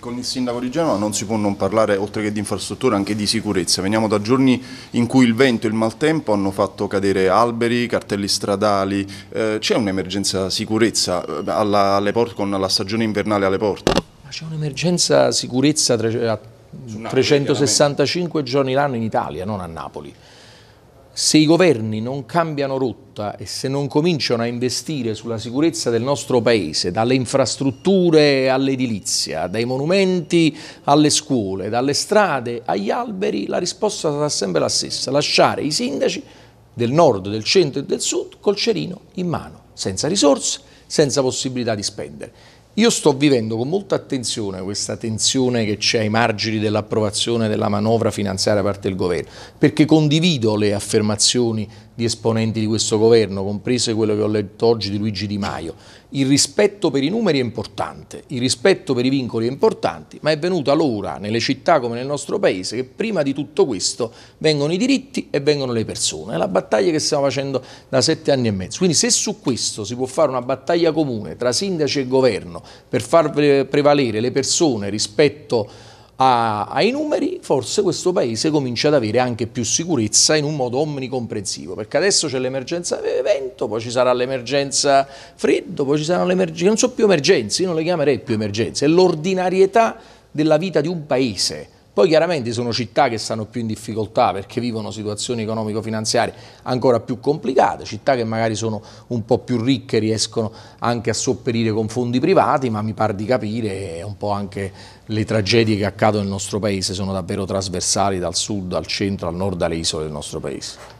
Con il sindaco di Genova non si può non parlare, oltre che di infrastrutture, anche di sicurezza. Veniamo da giorni in cui il vento e il maltempo hanno fatto cadere alberi, cartelli stradali. Eh, c'è un'emergenza sicurezza eh, alla, alle porte, con la stagione invernale alle porte? C'è un'emergenza sicurezza a 365 giorni l'anno in Italia, non a Napoli se i governi non cambiano rotta e se non cominciano a investire sulla sicurezza del nostro paese, dalle infrastrutture all'edilizia, dai monumenti alle scuole, dalle strade agli alberi, la risposta sarà sempre la stessa, lasciare i sindaci del nord, del centro e del sud col cerino in mano, senza risorse, senza possibilità di spendere. Io sto vivendo con molta attenzione questa tensione che c'è ai margini dell'approvazione della manovra finanziaria da parte del governo, perché condivido le affermazioni di esponenti di questo governo, comprese quello che ho letto oggi di Luigi Di Maio. Il rispetto per i numeri è importante, il rispetto per i vincoli è importante, ma è venuta l'ora nelle città come nel nostro paese che prima di tutto questo vengono i diritti e vengono le persone. È la battaglia che stiamo facendo da sette anni e mezzo. Quindi se su questo si può fare una battaglia comune tra sindaci e governo per far prevalere le persone rispetto a ai numeri, forse questo paese comincia ad avere anche più sicurezza in un modo omnicomprensivo, perché adesso c'è l'emergenza vento, poi ci sarà l'emergenza freddo, poi ci saranno le emergenze, non sono più emergenze, io non le chiamerei più emergenze, è l'ordinarietà della vita di un paese poi chiaramente sono città che stanno più in difficoltà perché vivono situazioni economico-finanziarie ancora più complicate, città che magari sono un po' più ricche, riescono anche a sopperire con fondi privati, ma mi pare di capire un po' anche le tragedie che accadono nel nostro paese sono davvero trasversali dal sud al centro al nord alle isole del nostro paese.